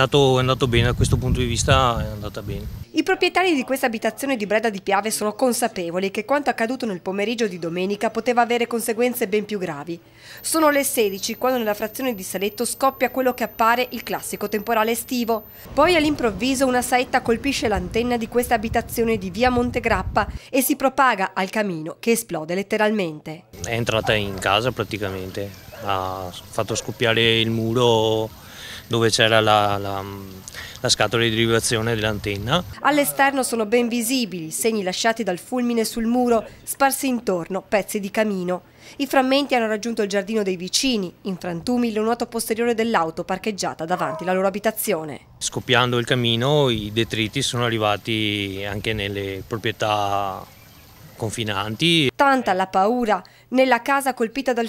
andato, è andato bene, da questo punto di vista è andata bene. I proprietari di questa abitazione di Breda di Piave sono consapevoli che quanto accaduto nel pomeriggio di domenica poteva avere conseguenze ben più gravi. Sono le 16 quando nella frazione di Saletto scoppia quello che appare il classico temporale estivo. Poi all'improvviso una saetta colpisce l'antenna di questa abitazione di via Montegrappa e si propaga al camino che esplode letteralmente. È entrata in casa praticamente, ha fatto scoppiare il muro dove c'era la, la la scatola di derivazione dell'antenna. All'esterno sono ben visibili segni lasciati dal fulmine sul muro, sparsi intorno pezzi di camino. I frammenti hanno raggiunto il giardino dei vicini, in frantumi il lunato posteriore dell'auto parcheggiata davanti alla loro abitazione. Scoppiando il camino i detriti sono arrivati anche nelle proprietà confinanti. Tanta la paura nella casa colpita dal